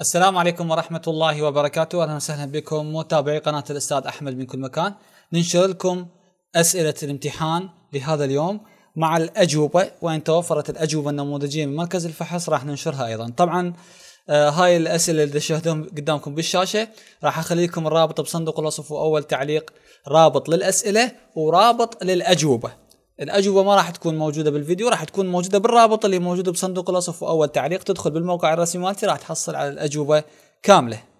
السلام عليكم ورحمة الله وبركاته أهلا وسهلا بكم متابعي قناة الأستاذ أحمد من كل مكان ننشر لكم أسئلة الامتحان لهذا اليوم مع الأجوبة وإن توفرت الأجوبة النموذجية من مركز الفحص راح ننشرها أيضا طبعا آه هاي الأسئلة اللي تشاهدون قدامكم بالشاشة راح أخلي لكم الرابط بصندوق الوصف وأول تعليق رابط للأسئلة ورابط للأجوبة الاجوبه ما راح تكون موجوده بالفيديو راح تكون موجوده بالرابط اللي موجود بصندوق الوصف واول تعليق تدخل بالموقع الرسمي مالتي راح تحصل على الاجوبه كامله